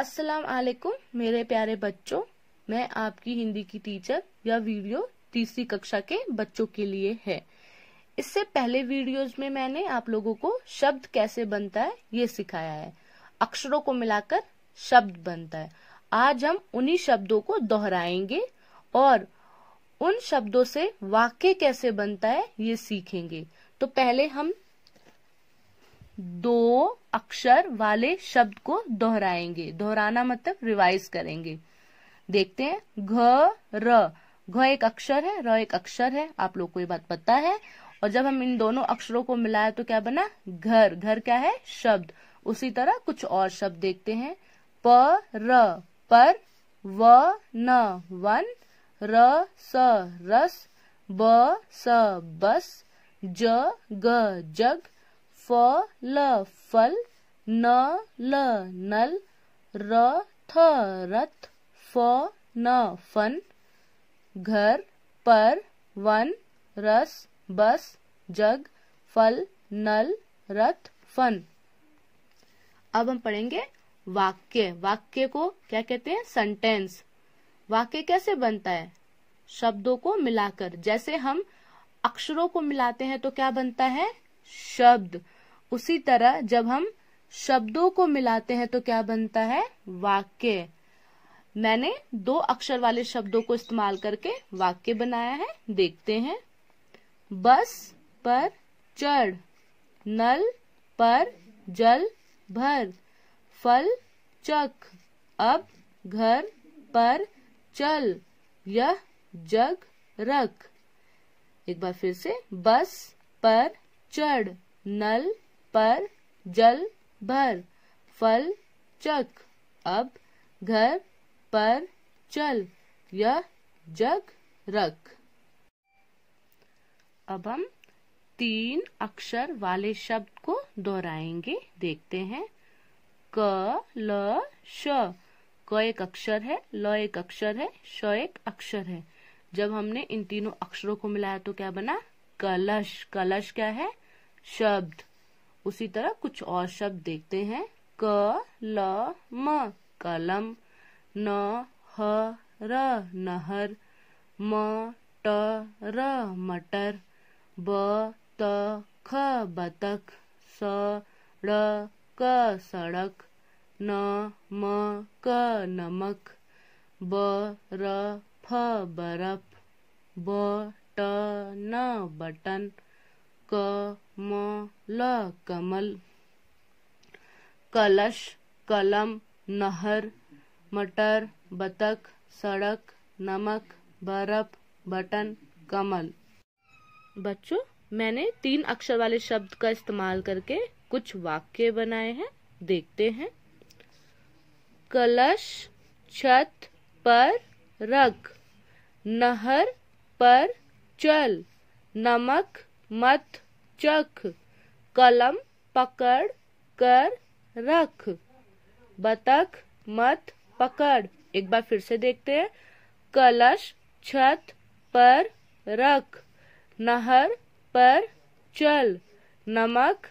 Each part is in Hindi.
अस्सलाम वालेकुम मेरे प्यारे बच्चों मैं आपकी हिंदी की टीचर यह वीडियो तीसरी कक्षा के बच्चों के लिए है इससे पहले वीडियोस में मैंने आप लोगों को शब्द कैसे बनता है ये सिखाया है अक्षरों को मिलाकर शब्द बनता है आज हम उन्हीं शब्दों को दोहराएंगे और उन शब्दों से वाक्य कैसे बनता है ये सीखेंगे तो पहले हम दो अक्षर वाले शब्द को दोहराएंगे दोहराना मतलब रिवाइज करेंगे देखते हैं घ र घ एक अक्षर है र एक अक्षर है आप लोग को ये बात पता है और जब हम इन दोनों अक्षरों को मिलाया तो क्या बना घर घर क्या है शब्द उसी तरह कुछ और शब्द देखते हैं प र पर व न वन र स रस ब स बस ज ग जग फ ल फल न ल नल र थ रथ फ न फन घर पर वन रस बस जग फल नल रथ फन अब हम पढ़ेंगे वाक्य वाक्य को क्या कहते हैं सेंटेंस वाक्य कैसे बनता है शब्दों को मिलाकर जैसे हम अक्षरों को मिलाते हैं तो क्या बनता है शब्द उसी तरह जब हम शब्दों को मिलाते हैं तो क्या बनता है वाक्य मैंने दो अक्षर वाले शब्दों को इस्तेमाल करके वाक्य बनाया है देखते हैं बस पर चढ़ नल पर जल भर फल चख अब घर पर चल यह जग रख एक बार फिर से बस पर चढ़ नल पर जल भर फल चक अब घर पर चल यह जग रख अब हम तीन अक्षर वाले शब्द को दोहराएंगे देखते हैं क ल श क एक अक्षर है ल एक अक्षर है श एक अक्षर है जब हमने इन तीनों अक्षरों को मिलाया तो क्या बना कलश कलश क्या है शब्द उसी तरह कुछ और शब्द देखते हैं क ल म कलम न ह र नहर म ट र मटर ब त ख बतख स ड़ क सड़क न म क नमक ब र फ बरफ ब ट न बटन क मौल कमल कलश कलम नहर मटर बतख सड़क नमक बर्फ बटन कमल बच्चों मैंने तीन अक्षर वाले शब्द का इस्तेमाल करके कुछ वाक्य बनाए हैं देखते हैं कलश छत पर रख नहर पर चल नमक मत चख कलम पकड़ कर रख बतख मत पकड़ एक बार फिर से देखते हैं कलश छत पर रख नहर पर चल नमक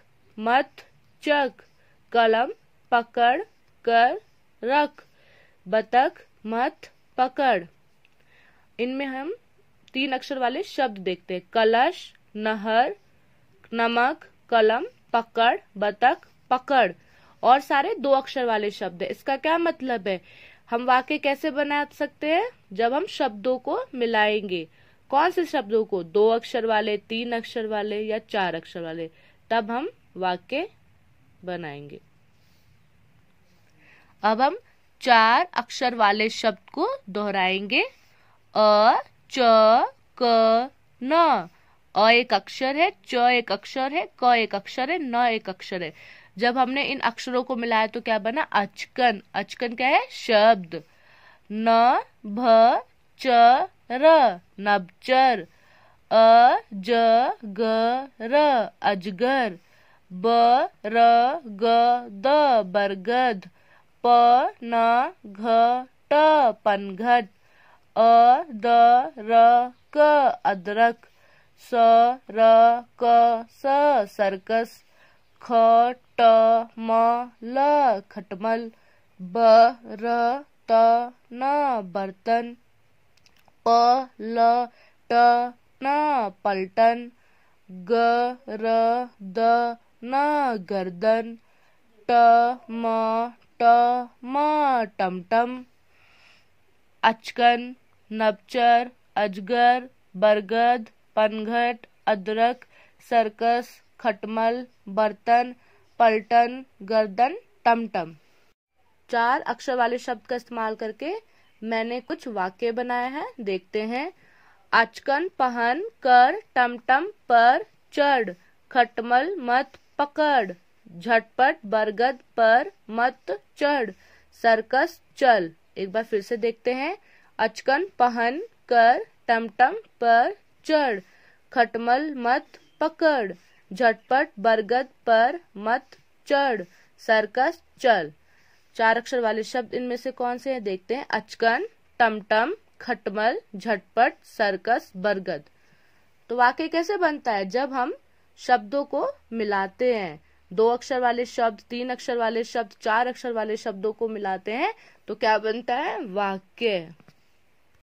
मत चख कलम पकड़ कर रख बतख मत पकड़ इनमें हम तीन अक्षर वाले शब्द देखते हैं कलश नहर नमक कलम पकड़ बतख पकड़ और सारे दो अक्षर वाले शब्द है इसका क्या मतलब है हम वाक्य कैसे बना सकते हैं जब हम शब्दों को मिलाएंगे कौन से शब्दों को दो अक्षर वाले तीन अक्षर वाले या चार अक्षर वाले तब हम वाक्य बनाएंगे अब हम चार अक्षर वाले शब्द को दोहराएंगे अ च क न अ एक अक्षर है च एक अक्षर है क एक अक्षर है न एक अक्षर है जब हमने इन अक्षरों को मिलाया तो क्या बना अचकन अचकन क्या है शब्द न भ च र नबचर अ ज ग र अजगर ब र ग द बरगद प न घ ट पनघट अ द र क अदरक स र क स सर्कस ख ट म ल खटमल ब र त न बर्तन प ल ट न पलटन ग र द न गर्दन ट म ट म टमटम अचकन नबचर अजगर बरगद पनघट अदरक सर्कस खटमल बर्तन पलटन गर्दन टमटम चार अक्षर वाले शब्द का इस्तेमाल करके मैंने कुछ वाक्य बनाए हैं देखते हैं अचकन पहन कर टमटम पर चढ़ खटमल मत पकड़ झटपट बरगद पर मत चढ़ सर्कस चल एक बार फिर से देखते हैं अचकन पहन कर टमटम पर चढ़ खटमल मत पकड़ झटपट बरगद पर मत चढ़ सर्कस चल चार अक्षर वाले शब्द इनमें से कौन से हैं देखते हैं अचकन टमटम खटमल झटपट सर्कस बरगद तो वाक्य कैसे बनता है जब हम शब्दों को मिलाते हैं दो अक्षर वाले शब्द तीन अक्षर वाले शब्द चार अक्षर वाले शब्दों को मिलाते हैं तो क्या बनता है वाक्य